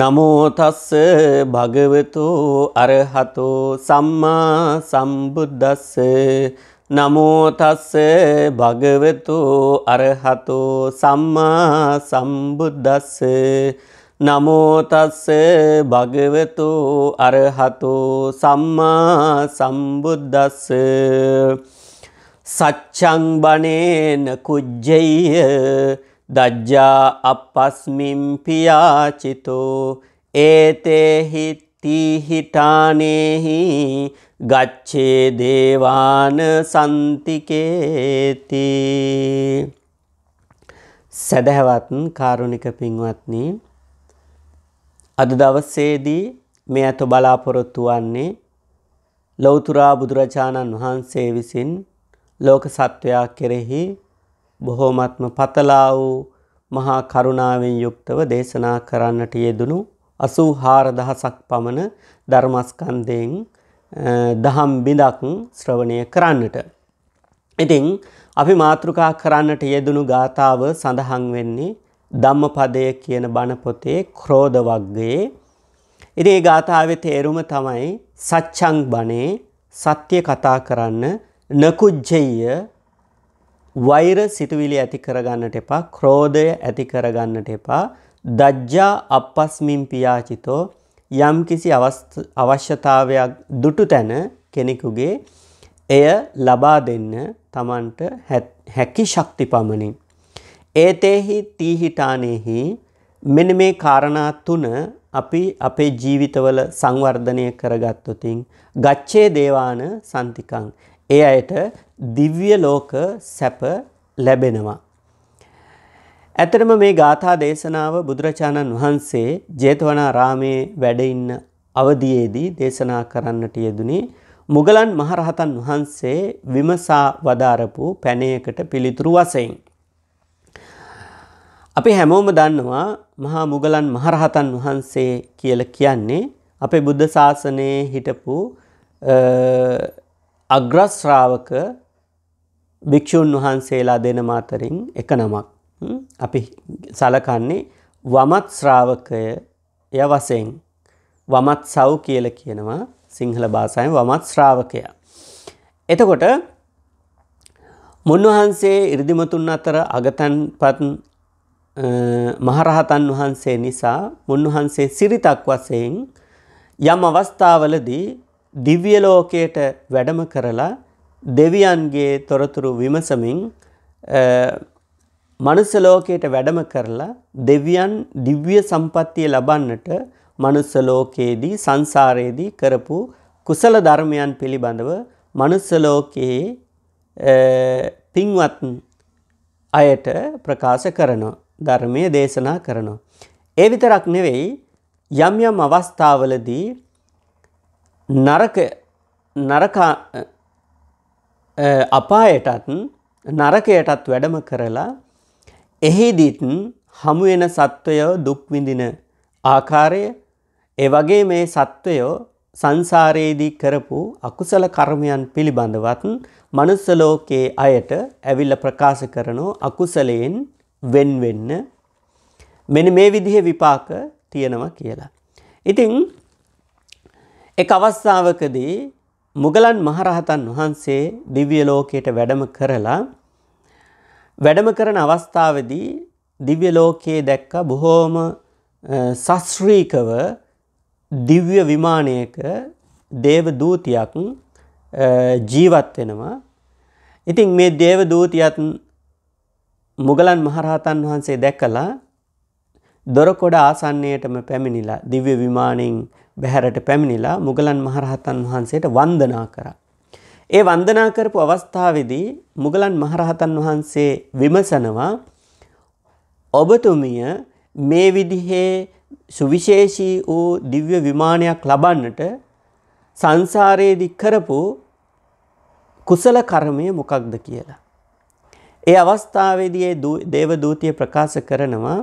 නමෝ තස්ස භගවතු අරහතෝ සම්මා සම්බුද්දස්ස නමෝ තස්ස භගවතු අරහතෝ සම්මා සම්බුද්දස්ස නමෝ තස්ස භගවතු අරහතෝ සම්මා සම්බුද්දස්ස සච්ඡං බණේන කුජ්ජේය දජ්ජා අපස්මින් පියාචිතෝ ඒතේහි තිහිටානේහි ගච්ඡේ දේවාන සන්තිකේති සදහවත් කාරුණික පින්වත්නි අද දවසේදී මේ අත බලාපොරොත්තු වන්නේ ලෞතර බුදුරජාණන් වහන්සේ විසින් ලෝක සත්වයා කෙරෙහි බොහෝමත්ම පතලා වූ මහා කරුණාවෙන් යුක්තව දේශනා කරන්නට යෙදුණු අසූ හාරදහසක් පමණ ධර්මස්කන්දයෙන් දහම් බිඳක් ශ්‍රවණය කරන්නට. ඉතිං අපි මාතෘකා කරන්නට යෙදුණු ගාථාව සඳහන් වෙන්නේ ධම්මපදය කියන බණපොතේ ක්‍රෝධ වග්ගයේ ඉතින් ඒ ගාථාවේ තේරුම තමයි සච්ඡං බණේ සත්‍ය කතා කරන්න නකුජ්ජෙය වෛර සිතුවිලි ඇති කරගන්නට එපා ක්‍රෝධය ඇති කරගන්නට එපා දජ්ජා අපස්මින් පියාචිතෝ යම් කිසි අවශ්‍යතාවයක් දුටු තැන කෙනෙකුගේ එය ලබා දෙන්න තමන්ට හැකි ශක්ති පමණින්. ඒතෙහි තීහිටානෙහි මෙන මේ කාරණා තුන අපි අපේ ජීවිතවල සංවර්ධනය කරගත්තුතින් ගච්ඡේ දේවාන සන්තිකං ඒ අයට දිව්‍ය ලෝක සැප ලැබෙනවා. ඇතරම මේ ගාථා දේශනාව බුදුරජාණන් වහන්සේ ජේතවනාරාමේ වැඩ ඉන්න අවධියේදී දේශනා කරන්නට යෙදුනේ මුගලන් මහරහතන් වහන්සේ විමසා වදාරපු පැනයකට පිළිතුරු වශයෙන්. අපි හැමෝම දන්නවා මහා මුගලන් මහරහතන් වහන්සේ කියල කියන්නේ අපේ බුද්ධ ශාසනයේ හිටපු අග්‍රශ්‍රාවක භික්‍ෂූන් වහන්සේලා දෙන මාතරින් එක නමක් අපි සලකන්නේ වමත් ශ්‍රාවකය ය වසයෙන් වමත් සව් කියල කියනවා සිංහල භාසයෙන් වමත් ශ්‍රාවකය. එතකොට මුන්වහන්සේ ඉරිදිමතුන් අතර අගතන් පත් මහරහතන් වහන්සේ නිසා මුන්වහන්සේ සිරිතක් වසයෙන් යම් අවස්ථාවලදී දිව්‍ය ලෝකයට වැඩම කරලා දෙවියන්ගේ තොරතුරු විමසමින් මනුස්ස ලෝකයට වැඩම කරලා දෙවියන් දිව්‍ය සම්පත්තිය ලබන්නට මනුස්ස ලෝකයේදී සංසාරයේදී කරපු කුසල ධර්මයන් පිළිබඳව මනුස්ස ලෝකයේ පින්වත් අයට ප්‍රකාශ කරනවා ධර්මයේ දේශනා කරනවා ඒ විතරක් නෙවෙයි යම් යම් අවස්ථාවලදී නරක නරක අපායටත් නරකයටත් වැඩම කරලා එහිදීත් හමුවෙන සත්වයෝ දුක්විඳින ආකාරය ඒ වගේ මේ සත්වයෝ සංසාරයේදී කරපු අකුසල කර්මයන් පිළිබඳවත් මනුස්ස ලෝකයේ අයට ඇවිල්ලා ප්‍රකාශ කරනෝ අකුසලයෙන් වෙන් වෙන්න මෙන්න මේ විදිහේ විපාක තියෙනවා කියලා. ඉතින් එක අවස්ථාවකදී මුගලන් මහරහතන් වහන්සේ දිව්‍ය ලෝකයට වැඩම කරලා වැඩම කරන අවස්ථාවේදී දිව්‍ය ලෝකයේ දැක්ක බොහෝම සස්ත්‍රීකව දිව්‍ය විමානයක දේව දූතියක් ජීවත් වෙනවා. ඉතින් මේ දේව දූතියත් මුගලන් මහරහතන් වහන්සේ දැකලා දොරකොඩ ආසන්නයටම පැමිණිලා දිව්‍ය විමානෙන් බැහැරට පැමිණිලා මුගලන් මහරහතන් වහන්සේට වන්දනා කරා. ඒ වන්දනා කරපු අවස්ථාවේදී මුගලන් මහරහතන් වහන්සේ විමසනවා ඔබතුමිය මේ විදිහේ සුවිශේෂී වූ දිව්‍ය විමානයක් ලබන්නට සංසාරයේදී කරපු කුසල කර්මය මොකක්ද කියලා. ඒ අවස්ථාවේදී දේවදූතිය ප්‍රකාශ කරනවා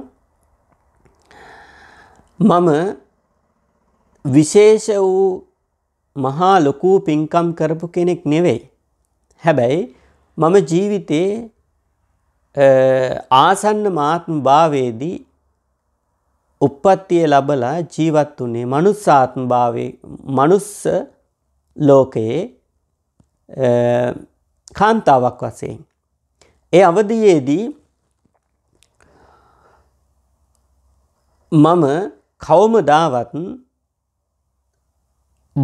මම විශේෂ වූ මහා ලොකු පින්කම් කරපු කෙනෙක් නෙවෙයි. හැබැයි මම ජීවිතේ ආසන්න මාත්ම භාවයේදී උප්පත්තිය ලබලා ජීවත් වුනේ මනුස්සාත්ම භාවයේ මනුස්ස ලෝකයේ කාන්තාවක් වශයෙන්. ඒ අවධියේදී මම කවමදාවත්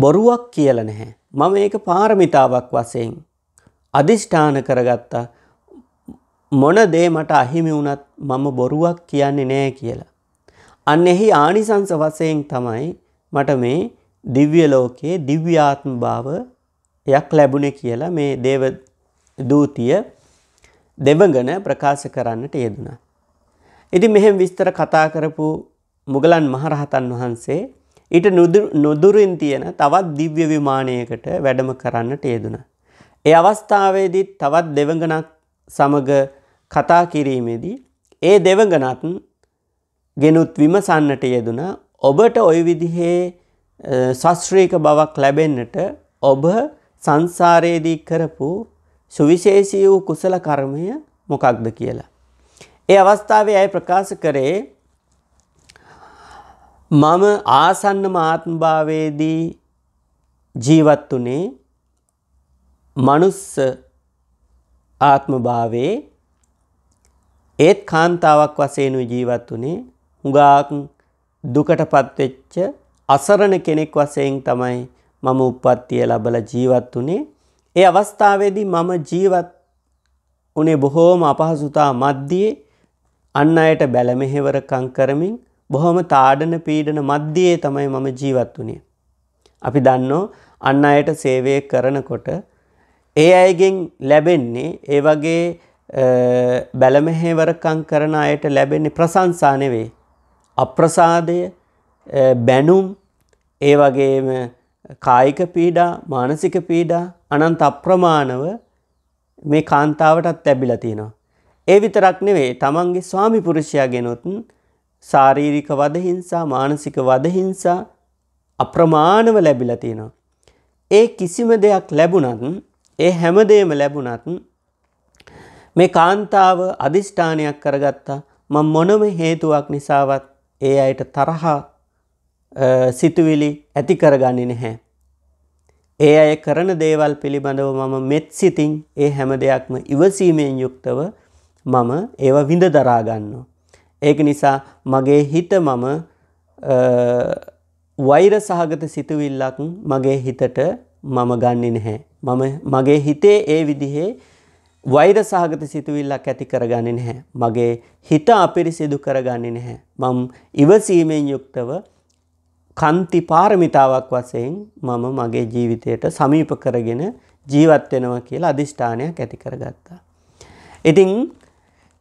බොරුවක් කියල නැහැ. මම ඒක පාරමිතාවක් වසයෙන්. අධිෂ්ඨාන කරගත්තා මොන දේ මට අහිමි වුණත් මම බොරුවක් කියන්නේ නෑ කියලා. අන්න එහි ආනිසංස වසයෙන් තමයි මට මේ දිව්‍ය ලෝකයේ දිව්‍යාත්ම භාව යක් ලැබුණේ කියලා මේ දේව දූතිය දෙවඟන ප්‍රකාශ කරන්නට යෙදුණා. ඉතින් මෙහෙම විස්තර කතා කරපු මුගලන් මහරහතන් වහන්සේ ඊට නොදුරින් තියෙන තවත් දිව්‍ය විමානයකට වැඩම කරන්නට යෙදුන. ඒ අවස්ථාවේදීත් තවත් දෙවඟනක් සමග කතා කිරීමේදී ඒ දෙවඟනත් ගෙනුත් විමසන්නට යෙදුන ඔබට ඔය විදිහේ ශස්ත්‍රීක බවක් ලැබෙන්නට ඔබ සංසාරයේදී කරපු සුවිශේෂී වූ කුසල කර්මය මොකක්ද කියලා. ඒ අවස්ථාවේ ඇය ප්‍රකාශ කරේ මම ආසන්න මාත්මභාවයේදී ජීවත් වුනේ මනුස්ස ආත්මභාවයේ ඒත් කාන්තාවක් වශයෙන් ජීවත් වුනේ හුඟාක් දුකටපත් වෙච්ච අසරණ කෙනෙක් වශයෙන් තමයි මම උප්පත්තිය ලැබලා ජීවත් වුනේ. ඒ අවස්ථාවේදී මම ජීවත් උනේ බොහෝම අපහසුතා මැද්දේ අන් අයට බැලමෙහෙවරකම් කරමින් බොහොම තාඩන පීඩන මධ්‍යයේ තමයි මම ජීවත් වුණේ. අපි දන්නෝ අන්න අයට සේවය කරනකොට ඒ අයගෙන් ලැබෙන්නේ ඒ වගේ බැලමහේවරකං කරන අයට ලැබෙන්නේ ප්‍රසංසා නෙවෙයි. අප්‍රසාදය බැනුම් ඒ වගේම කායික පීඩා මානසික පීඩා අනන්ත අප්‍රමාණව මේ කාන්තාවටත් ලැබිලා තියෙනවා. ඒ විතරක් නෙවෙයි තමන්ගේ ස්වාමි පුරුෂයා ගෙනොත් ශාරීරික වදහිංසා මානසික වදහිංසා අප්‍රමාණව ලැබිලා තියෙනවා. ඒ කිසිම දෙයක් ලැබුණත් ඒ හැමදේම ලැබුණත් මේ කාන්තාව අධිෂ්ඨානයක් කරගත්තා මං මොනම හේතුවක් නිසාවත් ඒ අයට තරහා සිතුවිලි ඇති කරගන්නේ නැහැ. ඒ අය කරන දේවල් පිළිබඳව මම මෙත් සිතින් ඒ හැම දෙයක්ම ඉවසීමෙන් යුක්තව මම ඒව විඳ දරාගන්නවා. ඒක නිසා මගේ හිත මම වෛර සහගත සිතුවිල්ලක් මගේ හිතට මම ගන්නේ නැහැ. මම මගේ හිතේ ඒ විදිහේ වෛර සහගත සිතුවිල්ලක් ඇති කරගන්නේ නැහැ. මගේ හිත අපිරිසිදු කරගන්නේ නැහැ. මම ඉවසීමෙන් යුක්තව කන්ති පාරමිතාවක් වශයෙන් මම මගේ ජීවිතයට සමීප කරගෙන ජීවත් වෙනවා කියලා අදිෂ්ඨානයක් ඇති කරගත්තා. ඉතින්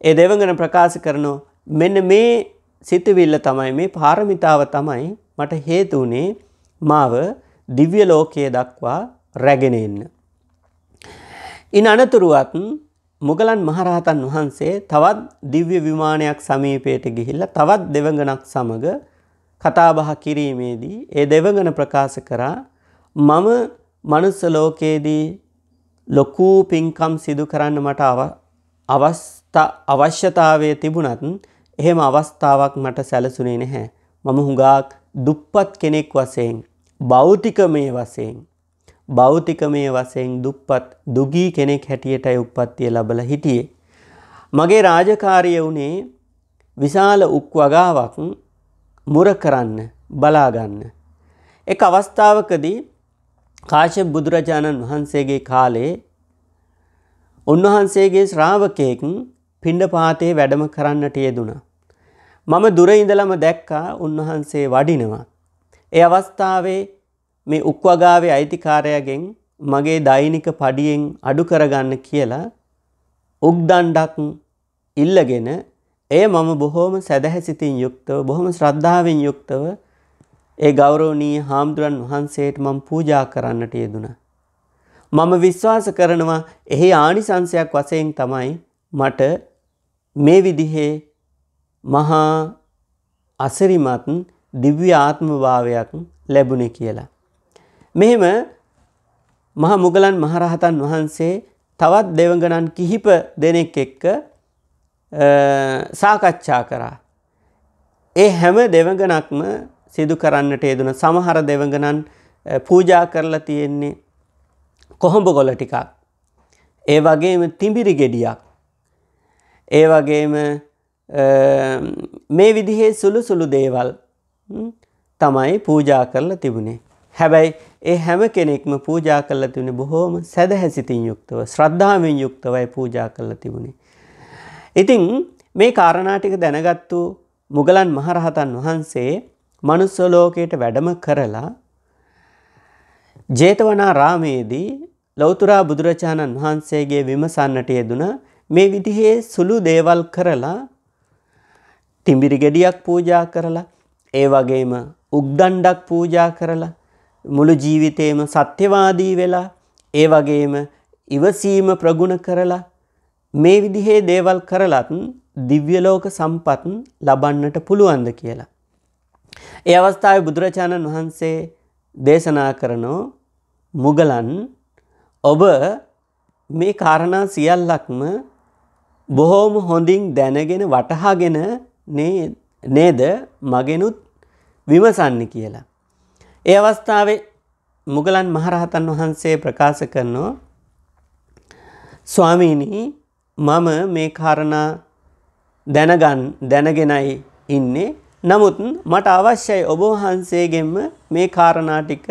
ඒ දෙවඟන ප්‍රකාශ කරනෝ මෙන්න මේ සිතවිල්ල තමයි මේ පාරමිතාව තමයි මට හේතු වුණේ මාව දිව්‍ය ලෝකයේ දක්වා රැගෙන එන්න. ඉන් අනතුරුවත් මුගලන් මහරහතන් වහන්සේ තවත් දිව්‍ය විමානයක් සමීපයට ගිහිල්ලා තවත් දෙවඟනක් සමග කතාබහ කිරීමේදී ඒ දෙවඟන ප්‍රකාශ කරා මම මනුස්ස ලෝකයේදී ලොකු පින්කම් සිදු කරන්න මට අවස්ථා අවශ්‍යතාවය තිබුණත් එහෙම අවස්ථාවක් මට සැලසුනේ නැහැ. මම හුඟාක් දුප්පත් කෙනෙක් වසයෙන් බෞතිකමය වසයෙන් බෞතිකමය වසයෙන් දුප්පත් දුගී කෙනෙක් හැටියටයි උපත්තිය ලබල හිටියේ. මගේ රාජකාරිය වුණේ විශාල උක් වගාවක් මුර කරන්න බලාගන්න. එක අවස්ථාවකදී කාශ බුදුරජාණන් වහන්සේගේ කාලේ උන්වහන්සේගේ ශ්‍රාවකයකුන් පිණ්ඩපාතේ වැඩම කරන්නට යෙදුණා. මම දුර ඉඳලම දැක්කා උන්වහන්සේ වඩිනවා. ඒ අවස්ථාවේ මේ උක්වගාවේ අයිතිකාරයගෙන් මගේ දෛනික පඩියෙන් අඩු කරගන්න කියලා උක්දණ්ඩක් ඉල්ලගෙන එය මම බොහෝම සැදැහැසිතින් යුක්තව බොහොම ශ්‍රද්ධාවෙන් යුක්තව ඒ ගෞරවනීය හාමුදුරන් වහන්සේට මම පූජා කරන්නට යෙදුණා. මම විශ්වාස කරනවා එහි ආනිසංශයක් වශයෙන් තමයි මට මේ විදිහේ මහා අසිරිමත් දිව්‍ය ආත්මභාවයක් ලැබුණේ කියලා. මෙහෙම මහා මුගලන් මහරහතන් වහන්සේ තවත් දෙවඟනන් කිහිප දෙනෙක් එක්ක සාකච්ඡා කරා. ඒ හැම දෙවඟනක්ම සිදු කරන්නට යෙදුන සමහර දෙවඟනන් පූජා කරලා තියෙන්නේ කොහොඹ ගොල ටිකක්. ඒ වගේම තිඹිරි ගෙඩියක්. ඒ වගේම මේ විදිහේ සුළු සුළු දේවල් තමයි පූජා කරලා තිබුණේ. හැබැයි ඒ හැම කෙනෙක්ම පූජා කරලා තිබුණේ බොහෝම සැදැහැසිතින් යුක්තව ශ්‍රද්ධාවෙන් යුක්තවයි පූජා කරලා තිබුණේ. ඉතින් මේ කාරණා ටික දැනගත්තු මුගලන් මහරහතන් වහන්සේ මනුස්ස ලෝකයට වැඩම කරලා ජේතවනා රාමයේදී ලෞතර බුදුරජාණන් වහන්සේගේ විමසන්නට යෙදුන මේ විදිහේ සුළු දේවල් කරලා තිඹිරි ගෙඩියක් පූජා කරලා ඒ වගේම උක්දණ්ඩක් පූජා කරලා මුළු ජීවිතේම සත්‍යවාදී වෙලා ඒ වගේම ඉවසීම ප්‍රගුණ කරලා මේ විදිහේ දේවල් කරලත් දිව්‍යලෝක සම්පත් ලබන්නට පුළුවන්ද කියලා. ඒ අවස්ථාව බුදුරජාණන් වහන්සේ දේශනා කරනෝ මුගලන් ඔබ මේ කාරණා සියල්ලක්ම බොහෝම හොඳින් දැනගෙන වටහාගෙන නේද මගෙනුත් විමසන්න කියලා. ඒ අවස්ථාවේ මුගලන් මහරහතන් වහන්සේ ප්‍රකාශ කරනවා ස්වාමීනී මම මේ කාරණා දැනගන් දැනගෙනයි ඉන්නේ නමුත් මට අවශ්‍යයි ඔබ වහන්සේගෙන්ම මේ කාරණා ටික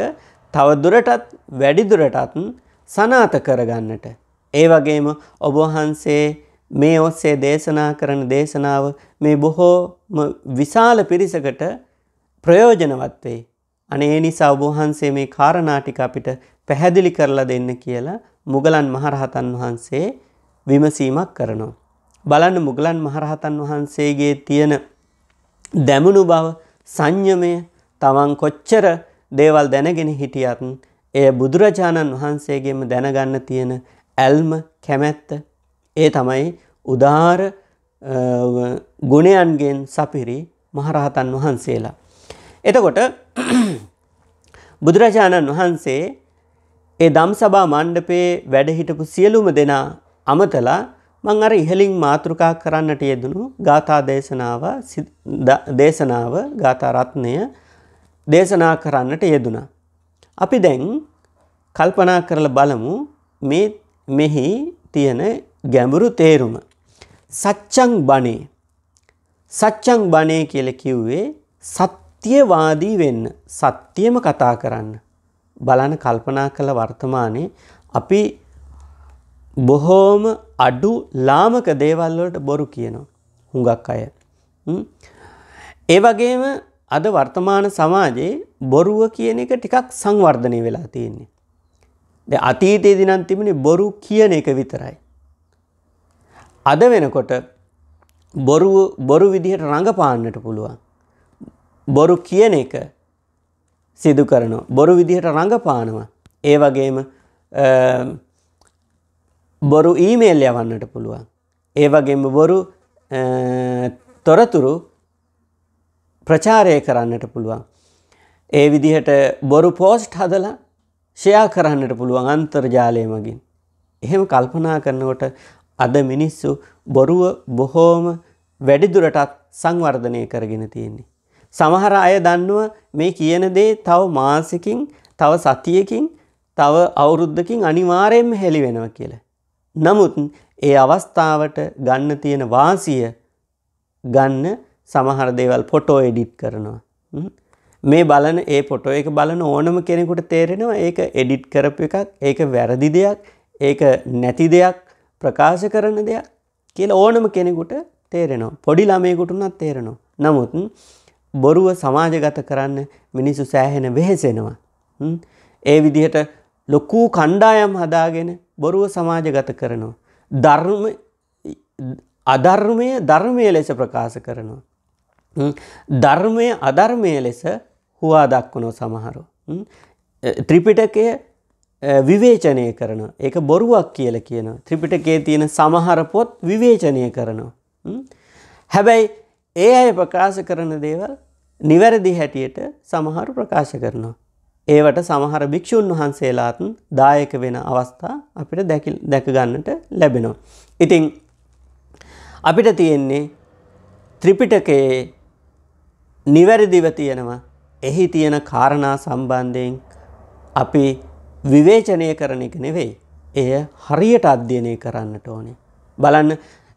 තව දුරටත් වැඩි දුරටත් සනාත කරගන්නට. ඒ වගේම ඔබ වහන්සේ මේ ඔස්සේ දේශනා කරන දේශනාව මේ බොහෝම විශාල පිරිසකට ප්‍රයෝජනවත් වේ. අනේ නිසා ඔබ වහන්සේ මේ කාරණා ටික අපිට පැහැදිලි කරලා දෙන්න කියලා මුගලන් මහරහතන් වහන්සේ විමසීමක් කරනවා. බලන්න මුගලන් මහරහතන් වහන්සේගේ තියෙන දැමුණු බව සංයමය තමන් කොච්චර දේවල් දැනගෙන හිටියත් එය බුදුරජාණන් වහන්සේගේම දැනගන්න තියෙන ඇල්ම කැමැත්ත ඒ තමයි උදාර ගුණයන්ගෙන් සපිරි මහරහතන් වහන්සේලා. එතකොට බුදුරජාණන් වහන්සේ ඒ දම් සබා මණ්ඩපයේ වැඩහිටපු සියලුම දෙනා අමතලා මං අර ඉහලින් මාතෘකා කරන්නට යෙදුණු ගාථා දේශනාව දේශනාව ගාථරත්නය දේශනා කරන්නට යෙදුණා. අපි දැන් කල්පනා කරල බලමු මෙහි තියෙන ගැඹුරු තේරුම. සච්චං බණේ සච්චං බණේ කියල කිව්වේ සත්‍යවාදී වෙන්න සත්‍යයම කතා කරන්න. බලන කල්පනා කළ වර්තමානයේ අපි බොහෝම අඩු ලාමක දේවල්වලට බොරු කියනවා. හුඟක් අය. ඒ වගේම අද වර්තමාන සමාජයේ බොරුව කියන එක ටිකක් සංවර්ධනය වෙලා තියෙන්නේ. අතීතයේදි නම් තිබුණේ බොරු කියන එක විතරයි. අද වෙනකොට බොරුව බොරු විදිහට රඟපාන්නට පුළුවන්. බොරු කියන එක සිදු කරනවා. බොරු විදිහට රඟපානවා. ඒ වගේම බොරු ඊමේල් යවන්නට පුළුවන්. ඒ වගේම බොරු තොරතුරු ප්‍රචාරය කරන්නට පුළුවන්. ඒ විදිහට බොරු පෝස්ට් හදලා ෂයා කරන්නට පුළුවන් අන්තර්ජාලය මගින්. එහෙම කල්පනා කරනකොට අද මිනිස්සු බොරුව බොහෝම වැඩිදුරටත් සංවර්ධනය කරගෙන තියෙන්නේ. සමහර අය දන්නුව මේ කියන දේ තව මාසකින් තව සතියකින් තව අවුරුද්දකින් අනිවාරයෙන් හෙළි වෙනව කියලා. නමුත් ඒ අවස්ථාවට ගන්න තියෙන වාසිය ගන්න සමහර දේවල් ෆොටෝ එඩිට් කරනවා. මේ බලන ඒ ෆොටෝ එක බලන ඕනම කෙනෙකුට තේරෙනවා ඒක එඩිට් කරපු එකක් ඒක වැරදි දෙයක් ඒක නැති දෙයක් ප්‍රකාශ කරන දෙයක් කියල ඕනම කෙනෙකුට තේරෙනවා. පොඩි ළමයකුටුනත් තේරෙනවා. නමුත් බොරුව සමාජගත කරන්න මිනිසු සෑහෙන වෙහෙසෙනවා. ඒ විදිහට ලොකූ කණ්ඩායම් හදාගෙන බොරුව සමාජගත කරනවා. ධර්ම අධර්මය ධර්මය ලෙස ප්‍රකාශ කරනවා. ධර්මය අධර්මය ලෙස හුවා දක්වනෝ සමහරු. ත්‍රිපිටකය විවේචනය කරන ඒක බොරුවක් කියල කියන ත්‍රිපිටකේ තියෙන සමහර පොත් විවේචනය කරනවා. හැබැයි ඒ අය ප්‍රකාශ කරන දේවල් නිවැරදි හැටියට සමහර ප්‍රකාශ කරනවා. ඒවට සමහර භික්‍ෂූන් වහන්සේලාතුන් දායක වෙන අවස්ථා අපිට දැකගන්නට ලැබෙනවා. ඉතිං අපිට තියෙන්නේ ත්‍රිපිටකයේ නිවැරදිව තියෙනවා එහි තියෙන කාරණා සම්බන්ධයෙන් අපි විවේචනය කරන එක නෙවෙයි. එය හරියට අධ්‍යයනය කරන්නට ඕනේ. බලන්න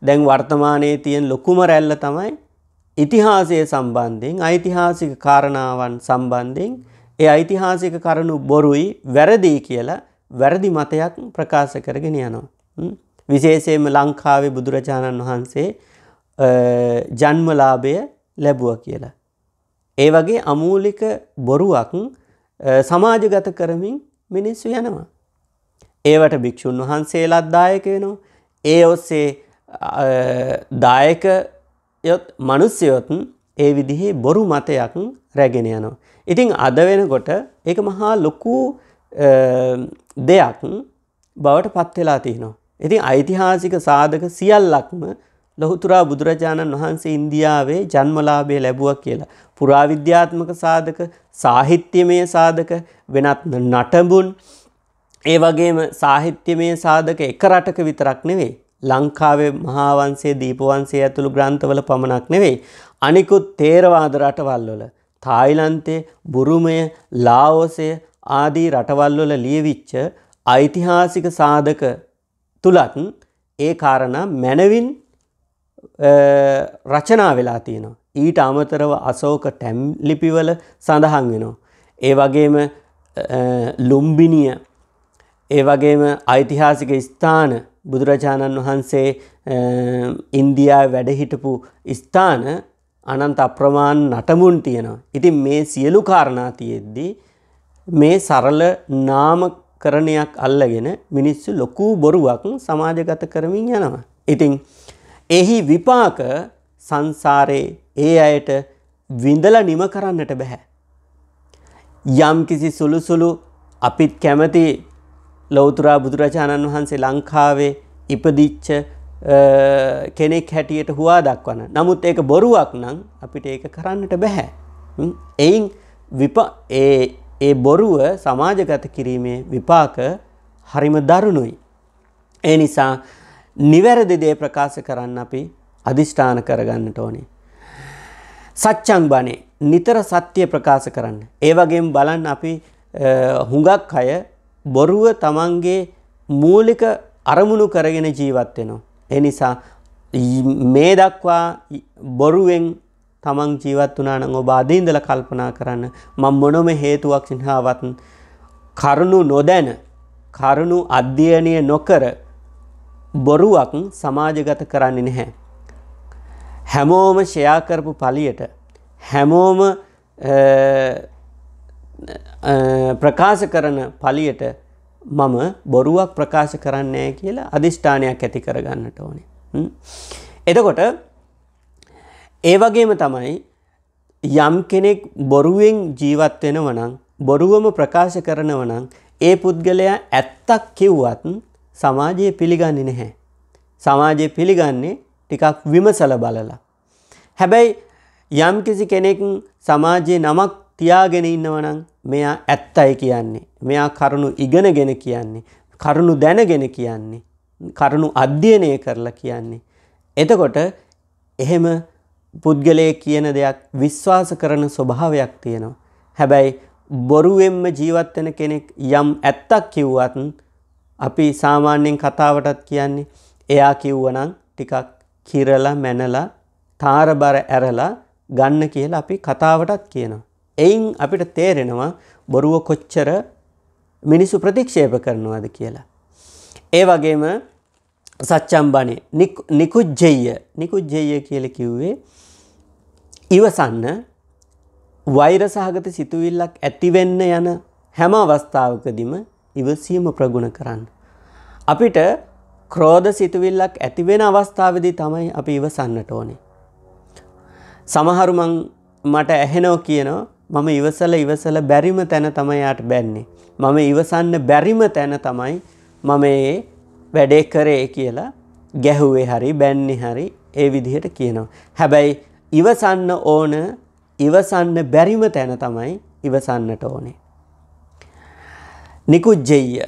දැන් වර්තමානයේ තියෙන් ලොකුම රැල්ල තමයි ඉතිහාසය සම්බන්ධයෙන් ඓතිහාසික කාරණාවන් සම්බන්ධයෙන් ඒ ඓතිහාසික කරනු බොරුයි වැරදිී කියලා වැරදි මතයක් ප්‍රකාශ කරගෙන යනවා. විශේෂයෙන්ම ලංකාවේ බුදුරජාණන් වහන්සේ ජන්මලාභය ලැබුව කියලා. ඒ වගේ අමූලික බොරුවක් සමාජගත කරමින් මිනිස්සු යනවා. ඒවට භික්‍ෂූන් වහන්සේලාත් දායක වෙනවා. ඒ ඔස්සේ දායක යොත් මනුස්්‍යයොත් ඒ විදිහේ බොරු මතයක් රැගෙන යනවා. ඉතිං අද වෙනකොට ඒක මහා ලොකු දෙයක් බවට පත්වෙලා තියනවා. ඉතින් ඓතිහාසික සාධක සියල්ලක්ම ලොහුතුරා බුදුරජාණන් වහන්සේ ඉන්දියාවේ ජන්මලාභය ලැබුවා කියලා. පුරාවිද්‍යාත්මක සාධක, සාහිත්‍යමය සාධක, වෙනත් නටබුන් ඒ වගේම සාහිත්‍යමය සාධක එක රටක විතරක් නෙවෙයි. ලංකාවේ මහාවංශයේ දීපවංශයේ ඇතුළු ග්‍රන්ථවල පමණක් නෙවෙයි. අනිකුත් තේරවාද රටවල් වල තායිලන්තයේ, බුරුමය, ලාඕසය ආදී රටවල් වල ලියවිච්ච ඓතිහාසික සාධක තුලත් ඒ කාරණා මනවින් රචනා වෙලා තියෙනවා. ඊට අමතරව අසෝක ටැම් ලිපිවල සඳහන් වෙනවා. ඒ වගේම ලුම්බිනිය ඒ වගේම ඓතිහාසික ස්ථාන බුදුරජාණන් වහන්සේ ඉන්දියා වැඩහිටපු ස්ථාන අනන්ත අප්‍රමාණ නටමුන් තියෙනවා. ඉතින් මේ සියලු කාරණා තියෙද්දී මේ සරල නාමකරණයක් අල්ලගෙන මිනිස්සු ලොකු බොරුවක් සමාජගත කරමින් යනවා. ඉතින් එහි විපාක සංසාරයේ ඒ අයට විඳල නිම කරන්නට බැහැ. යම් කිසි සුළුසුළු අපිත් කැමති ලෞතුරා බුදුරජාණන් වහන්සේ ලංකාවේ ඉපදිච්ච කෙනෙක් හැටියට හුවා දක්වන. නමුත් ඒක බොරුවක් නම් අපිට ඒක කරන්නට බැහැ. එයින් ඒ බොරුව සමාජගත කිරීමේ විපාක හරිම දරුණුයි. ඒ නිසා නිවැරදි දේ ප්‍රකාශ කරන්න අපි අධිෂ්ඨාන කරගන්නට ඕනේ. සච්චං බණේ නිතර සත්‍යය ප්‍රකාශ කරන්න. ඒ වගේම බලන්න අපි හුඟක් අය බොරුව තමන්ගේ මූලික අරමුණු කරගෙන ජීවත් වෙනවා. ඒ නිසා මේ දක්වා බොරුවෙන් තමන් ජීවත් වනා නම් ඔබ අද ඉඳලා කල්පනා කරන්න මම මොනම හේතුවක් සින්හාවත් කරුණු නොදැන කරුණු අධ්‍යයනය නොකර බොරුවක් සමාජගත කරන්නේ නැහැ. හැමෝම ෂෙයා කරපු පලියට හැමෝම ප්‍රකාශ කරන පලියට මම බොරුවක් ප්‍රකාශ කරන්නේ කියලා අධිෂ්ඨානයක් ඇති කරගන්නට ඕනේ. එතකොට ඒ වගේම තමයි යම් කෙනෙක් බොරුවෙන් ජීවත් වෙනවනම් බොරුවම ප්‍රකාශ කරනවනම් ඒ පුද්ගලයා ඇත්තක් කිව්වත් සමාජයේ පිළිගන්නේ නැහැ. සමාජයේ පිළිගන්නේ ටිකක් විමසල බලලා. හැබැයි යම් කිසි කෙනෙක් සමාජයේ නමක් තියාගෙන ඉන්නවනම් මෙයා ඇත්තයි කියන්නේ. මෙයා කරුණු ඉගෙනගෙන කියන්නේ. කරුණු දැනගෙන කියන්නේ. කරුණු අධ්‍යයනය කරලා කියන්නේ. එතකොට එහෙම පුද්ගලයේ කියන දෙයක් විශ්වාස කරන ස්වභාවයක් තියෙනවා. හැබැයි බොරුවෙන්ම ජීවත් වෙන කෙනෙක් යම් ඇත්තක් කිව්වත් අපි සාමාන්‍යයෙන් කතාවටත් කියන්නේ එයා කිව්වනම් ටිකක් කිරලා මැනලා තාරබර ඇරලා ගන්න කියලා අපි කතාවටත් කියනවා. එයින් අපිට තේරෙනවා බොරුව කොච්චර මිනිසු ප්‍රතික්ෂේප කරනවාද කියලා. ඒ වගේම සච්චම්බනේ නිකුජ්ජය නිකුජ්ජය කියලා කිව්වේ ඉවසන්න වෛර සහගත සිතුවිල්ලක් ඇතිවෙන්න යන හැම අවස්ථාවකදීම ඉවසීම ප්‍රගුණ කරන්න. අපිට ක්‍රෝධ සිතුවිල්ලක් ඇතිවෙන අවස්ථාවදී තමයි අපි ඉවසන්නට ඕනේ. සමහරුමං මට ඇහෙනෝ කියනවා මම ඉවසල ඉවසල බැරිම තැන තමයි යාට බැන්නේ. මම ඉවසන්න බැරිම තැන තමයි මම ඒ වැඩේ කරේ කියලා ගැහුවේ හරි බැන්නේ හරි ඒ විදිහට කියනවා. හැබැයි ඉවසන්න ඕන ඉවසන්න බැරිම තැන තමයි ඉවසන්නට ඕනේ. නිකුජ්ජෙය.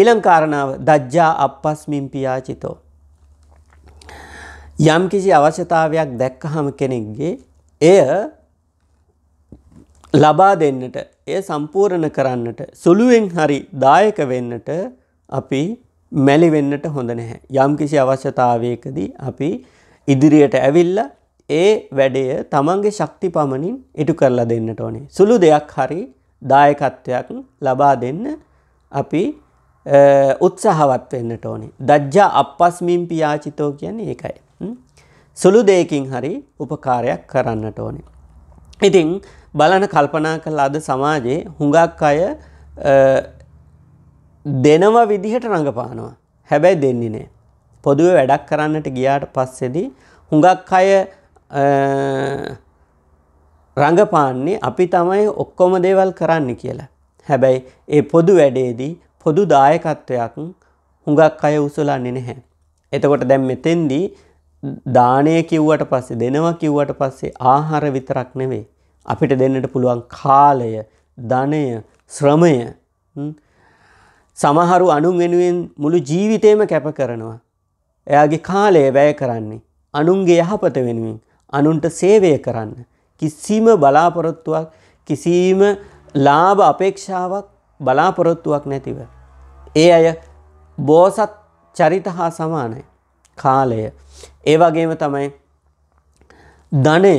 ඉලංකාරණාව දජ්ජා අපස්මින් පියාචිතෝ. යම් කිසි අවශ්‍යතාවයක් දැක්කහම කෙනෙක්ගේ එය ලබා දෙන්නට එය සම්පූර්ණ කරන්නට සුළුවෙන් හරි දායක වෙන්නට අපි මැලි වෙන්නට හොඳ නැහැ. යම් කිසි අවශ්‍යතාවයකදී අපි ඉදිරියට ඇවිල්ලා ඒ වැඩේ තමන්ගේ ශක්ති පමණින් ඉටු කරලා දෙන්නට ඕනේ. සුළු දෙයක් හරි දායකත්වයක් ලබා දෙන්න අපි උත්සාහවත් වෙන්නට ඕනේ. දජ්ජා අපස්මින් පියාචිතෝ කියන්නේ ඒකයි. සුළු දෙයකින් හරි උපකාරයක් කරන්නට ඕනේ. ඉතින් බලන කල්පනා කළ අද සමාජයේ හුඟක් අය දෙනව විදිහට රඟපානවා. හැබැයි දෙන්නේ නෑ. පොදුවේ වැඩක් කරන්නට ගියාට පස්සේදී හුඟක් අය රඟපාන්නේ අපි තමයි ඔක්කොම දේවල් කරන්න කියලා. හැබැයි ඒ පොදු වැඩේදී පොදු දායකත්වයක් හුඟක් අය උසුලන්නේ නැහැ. එතකොට දැන් මෙතෙන්දී දානය කිව්වට පස්සේ දෙනවා කිව්වට පස්සේ ආහාර විතරක් නෙවෙයි. අපිට දෙන්නට පුළුවන් කාලය, ධනය, ශ්‍රමය සමහරු අනුන් වෙනුවෙන් මුළු ජීවිතේම කැප කරනවා. එයාගේ කාලය වැය කරන්නේ අනුන්ගේ යහපත වෙනුවෙන් අනුන්ට සේවය කරන්න. කිසිම බලාපොරොත්තුවක් කිසිම ලාභ අපේක්ෂාවක් බලාපොරොත්තුවක් නැතිව. ඒ අය බෝසත් චරිත හා සමානයි කාලය. ඒ වගේම තමයි ධනය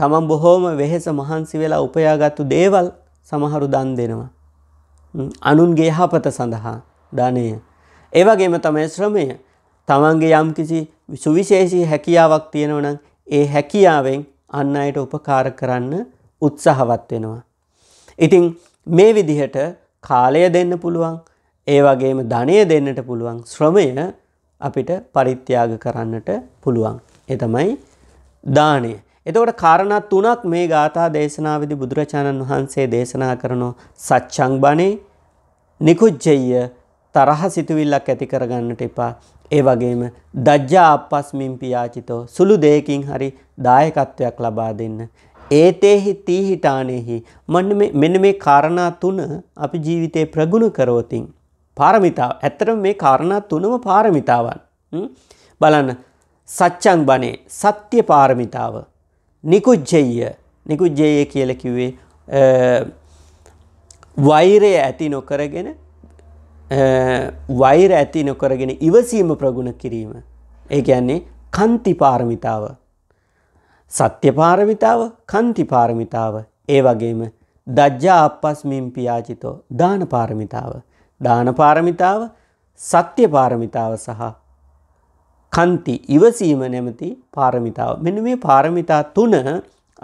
තමන් බොහෝම වෙහෙස මහන්සි වෙලා උපයාගත්තු දේවල් සමහරු දන් දෙනවා. අනුන්ගේ යහපත සඳහා ධනය. ඒවගේම තමයි ශ්‍රමය තමන්ගේ යම් කිසි සුවිශේෂී හැකියාවක් තියෙනවනම් ඒ හැකියාවෙන් අන්න අයට උපකාර කරන්න උත්සාහවත් වෙනවා. ඉතිං මේ විදිහට කාලය දෙන්න පුළුවන් ඒ වගේම ධනය දෙන්නට පුළුවන් ශ්‍රමය අපිට පරිත්‍යාග කරන්නට පුළුවන්. එතමයි දානය. එතකොට කාරණත් තුනක් මේ ගාථා දේශනාවදි බුදුරජාණන් වහන්සේ දේශනා කරනෝ සච්චං බනේ නිකුජ්ජෙය තරහ සිතුවිල්ලක් ඇති කරගන්නට එපා ඒ වගේම දජ්ජා අපස්මින් පියාචිතෝ සුළු දෙයකින් හරි දායකත්වයක් ලබා දෙන්න. ඒතේහි තීහිටානෙහි මෙන්න මේ කාරණා තුන අපි ජීවිතේ ප්‍රගුණ කරවතින්. පාරමිතාව ඇත්තට මේ කාරණා තුනම පාරමිතාවන්. බලන්න සච්චං බනේ සත්‍ය පාරමිතාව. නිකුජ්ජෙය නිකුජ්ජෙය කියල කිව්වේ වෛරය ඇති නොකරගෙන වෛර ඇති නොකරගෙන ඉවසීම ප්‍රගුණ කිරීම. ඒ කියන්නේ කන්ති පාරමිතාව. සත්‍ය පාරමිතාව කන්ති පාරමිතාව ඒ වගේම දජ්ජා අපස්මින් පියාචිතෝ දාන පාරමිතාව. දාන පාරමිතාව සත්‍ය පාරමිතාව සහ කන්ති ඉවසීම නැමති පාරමිතාව. මෙන්න මේ පාරමිතා තුන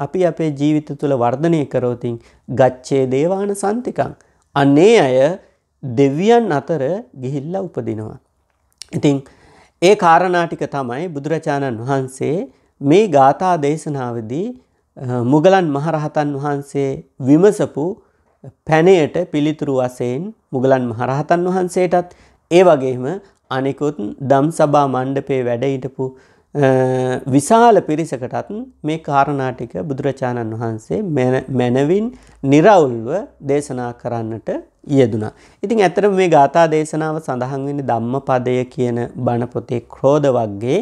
අපි අපේ ජීවිත තුළ වර්ධනය කරෝතින් ගච්චේ දේවාන සන්තිකං. අන්නේ අය දෙවියන් අතර ගිහිල්ල උපදිනවා. ඉතිං ඒ කාරණාටික තමයි බුදුරජාණන් වහන්සේ මේ ගාථා දේශනාවදී මුගලන් මහරහතන් වහන්සේ විමසපු පැනයට පිළිතුරු වසයෙන් මුගලන් මහරහතන් වහන්සේටත් ඒ වගේම අනිකුත් දම් සභා මණ්ඩපේ වැඩහිටපු විශාල පිරිසකටත් මේ කාරණාටික බුදුරජාණන් වහන්සේ මැනවින් නිරවුල්ව දේශනා කරන්නට යෙදුනා. ඉතින් ඇත්තටම මේ ගාථා දේශනාව සඳහන් වෙන්නේ ධම්මපදය කියන බණ පොතේ ක්‍රෝධ වර්ගයේ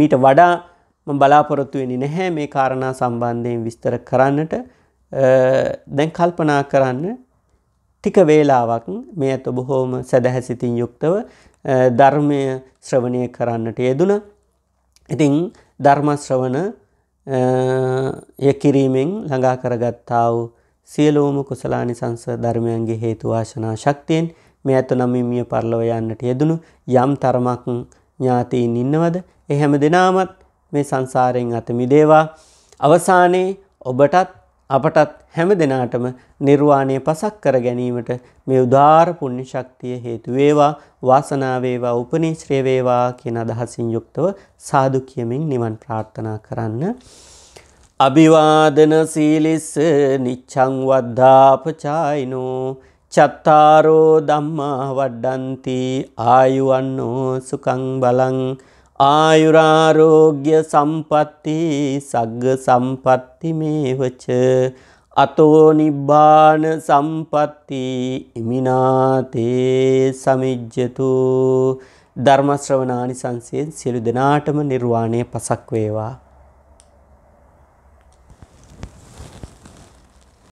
මීට වඩා මම බලාපොරොත්තු වෙන්නේ නැහැ මේ කාරණා සම්බන්ධයෙන් විස්තර කරන්නට. දැන් කල්පනා කරන්න ටික වේලාවක් මේ අත බොහෝම සදහැසිතින් යුක්තව ධර්මය ශ්‍රවණය කරන්නට යෙදුණා. ඉතිං ධර්මශ්‍රවන ය කිරීමෙන් ළඟා කරගත්තාව සියලෝම කුසලානි සංස ධර්මයන්ගේ හේතුවාශනා ශක්තියෙන් මේ ඇත නමිමිය පරලව යන්නට යෙදනු යම් තරමක් ඥාතීන් ඉන්නවද එහැම දෙනාමත් මේ සංසාරයෙන් අත මිදේවා අවසානයේ ඔබටත් අපටත් හැම දෙනාටම නිර්වාණය පසක් කර ගැනීමට මේ උදාාර පුණ්‍ය ශක්තිය හේතු වේවා වාසනාව වේවා උපනිශ්‍රේ වේවා කියන අදහසින් යුක්තව සාදු කියමින් නිවන් ප්‍රාර්ථනා කරන්න. අභිවාදන සීලිස්ස නිච්ඡං වද්ධාපචායිනෝ චත්තාරෝ ධම්මා වඩ්ඩಂತಿ ආයුවන්නෝ සුඛං බලං ආයුරාරෝග්‍ය සම්පත්ති සග්ග සම්පත්ති මේවච අතෝ නිබ්බාන සම්පත්ති ඉමිනාතේ සමිජ්ජතු ධර්ම ශ්‍රවණානි සංසයෙන් සියලු දෙනාටම නිර්වාණය පසක් වේවා